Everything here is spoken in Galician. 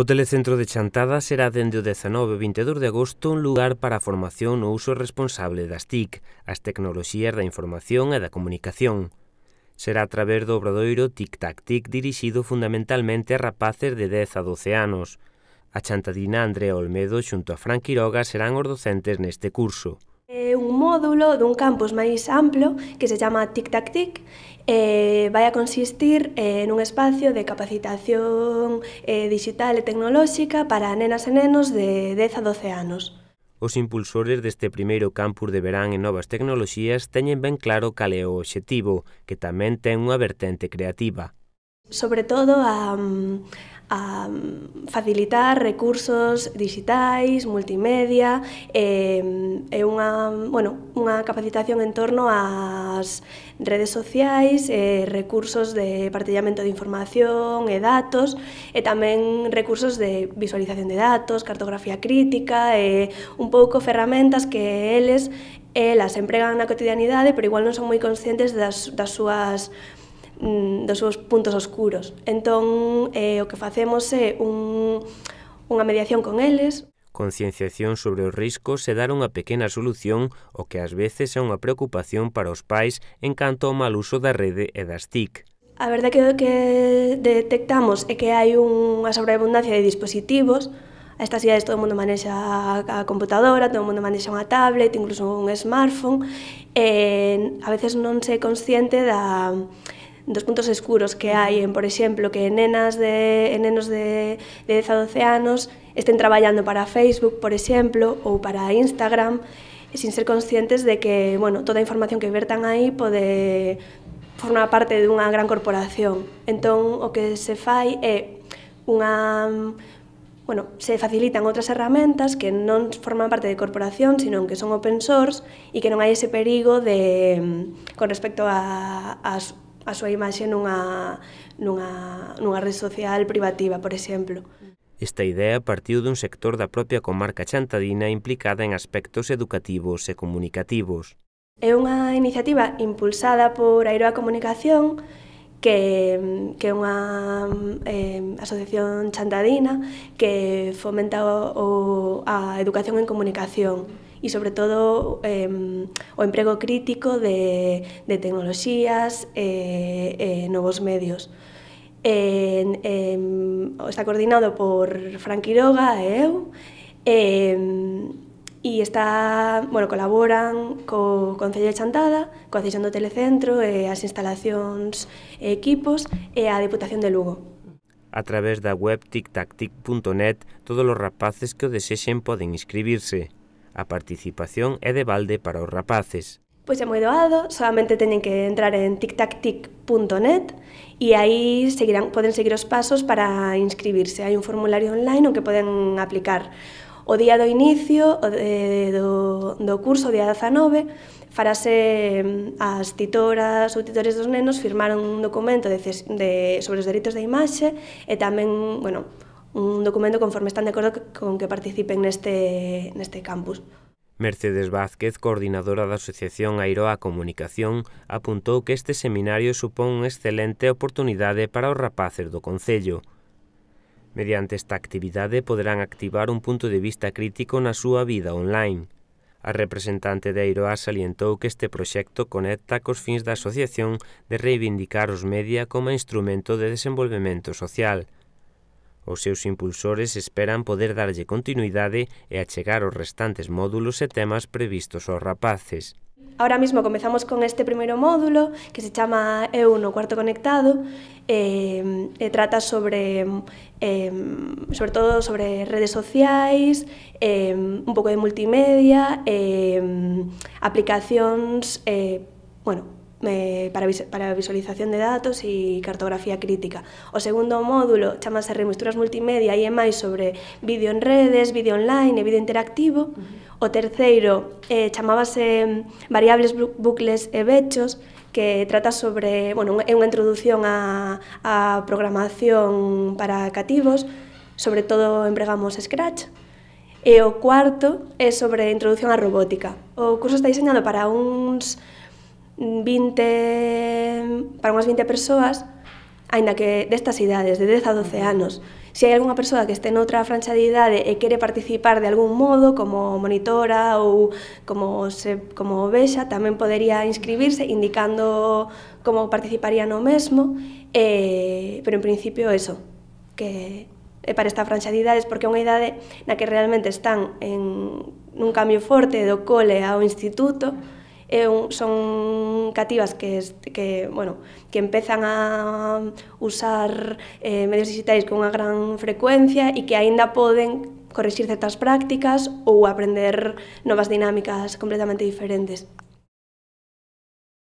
O Telecentro de Chantada será dende o 19 e 22 de agosto un lugar para a formación no uso responsable das TIC, as tecnoloxías da información e da comunicación. Será a través do obradoiro Tic Tac Tic dirixido fundamentalmente a rapaces de 10 a 12 anos. A chantadina Andrea Olmedo xunto a Fran Quiroga serán os docentes neste curso módulo dun campus máis amplo que se chama Tic Tac Tic eh, vai a consistir eh, nun espacio de capacitación eh, digital e tecnolóxica para nenas e nenos de 10 a 12 anos. Os impulsores deste primeiro campus de verán en novas tecnoloxías teñen ben claro cal é o obxectivo, que tamén ten unha vertente creativa sobre todo a, a facilitar recursos digitais, multimedia e, eh, e unha, bueno, unha capacitación en torno ás redes sociais, e eh, recursos de partillamento de información e datos e tamén recursos de visualización de datos, cartografía crítica e un pouco ferramentas que eles elas empregan na cotidianidade pero igual non son moi conscientes das, das súas mm, dos seus puntos oscuros. Entón, eh, o que facemos é un, unha mediación con eles. Concienciación sobre os riscos e dar unha pequena solución o que ás veces é unha preocupación para os pais en canto ao mal uso da rede e das TIC. A verdade que, o que detectamos é que hai unha sobreabundancia de dispositivos, a estas idades todo o mundo manexa a computadora, todo o mundo manexa unha tablet, incluso un smartphone, e eh, a veces non se é consciente da, dos puntos escuros que hai, en, por exemplo, que nenas de, e nenos de, de 10 a 12 anos estén traballando para Facebook, por exemplo, ou para Instagram, sin ser conscientes de que, bueno, toda a información que vertan aí pode formar parte dunha gran corporación. Entón, o que se fai é unha bueno, se facilitan outras herramentas que non forman parte de corporación, sino que son open source e que non hai ese perigo de, con respecto a, as a súa imaxe nunha, nunha, nunha red social privativa, por exemplo. Esta idea partiu dun sector da propia comarca chantadina implicada en aspectos educativos e comunicativos. É unha iniciativa impulsada por Aeroa Comunicación que, que é unha eh, asociación chantadina que fomenta o, o, a educación en comunicación e sobre todo eh, o emprego crítico de, de tecnoloxías e eh, eh, novos medios. Eh, eh, está coordinado por Fran Quiroga e eu, eh, e está, bueno, colaboran co Concello de Chantada, coa Cisión do Telecentro, e as instalacións e equipos e a Deputación de Lugo. A través da web tictactic.net, todos os rapaces que o desexen poden inscribirse. A participación é de balde para os rapaces. Pois é moi doado, solamente teñen que entrar en tictactic.net e aí seguirán, poden seguir os pasos para inscribirse. Hai un formulario online onde que poden aplicar O día do inicio o de, do, do curso, o día 19, farase mm, as titoras ou titores dos nenos firmar un documento de, de, sobre os delitos de imaxe e tamén, bueno, un documento conforme están de acordo con que participen neste, neste campus. Mercedes Vázquez, coordinadora da Asociación Airoa Comunicación, apuntou que este seminario supón unha excelente oportunidade para os rapaces do Concello. Mediante esta actividade poderán activar un punto de vista crítico na súa vida online. A representante de Airoa salientou que este proxecto conecta cos fins da asociación de reivindicar os media como instrumento de desenvolvemento social – Os seus impulsores esperan poder darlle continuidade e achegar os restantes módulos e temas previstos aos rapaces. Ahora mismo comezamos con este primeiro módulo que se chama Eu no cuarto conectado e, e trata sobre eh, sobre todo sobre redes sociais, eh, un pouco de multimedia, eh, aplicacións, eh, bueno, eh, para, para visualización de datos e cartografía crítica. O segundo módulo chamase Remisturas Multimedia e é máis sobre vídeo en redes, vídeo online e vídeo interactivo. Uh -huh. O terceiro eh, chamábase mm, Variables, bucles e vechos, que trata sobre, bueno, é unha introdución a, a programación para cativos, sobre todo empregamos Scratch, e o cuarto é sobre introdución á robótica. O curso está diseñado para uns 20, para unhas 20 persoas, aínda que destas idades, de 10 a 12 anos. Se hai algunha persoa que este noutra franxa de idade e quere participar de algún modo, como monitora ou como, se, como vexa, tamén podería inscribirse indicando como participaría no mesmo, eh, pero en principio eso, que é para esta franxa de idades, porque é unha idade na que realmente están en, nun cambio forte do cole ao instituto, é un, son cativas que, que, bueno, que empezan a usar eh, medios digitais con unha gran frecuencia e que aínda poden corrixir certas prácticas ou aprender novas dinámicas completamente diferentes.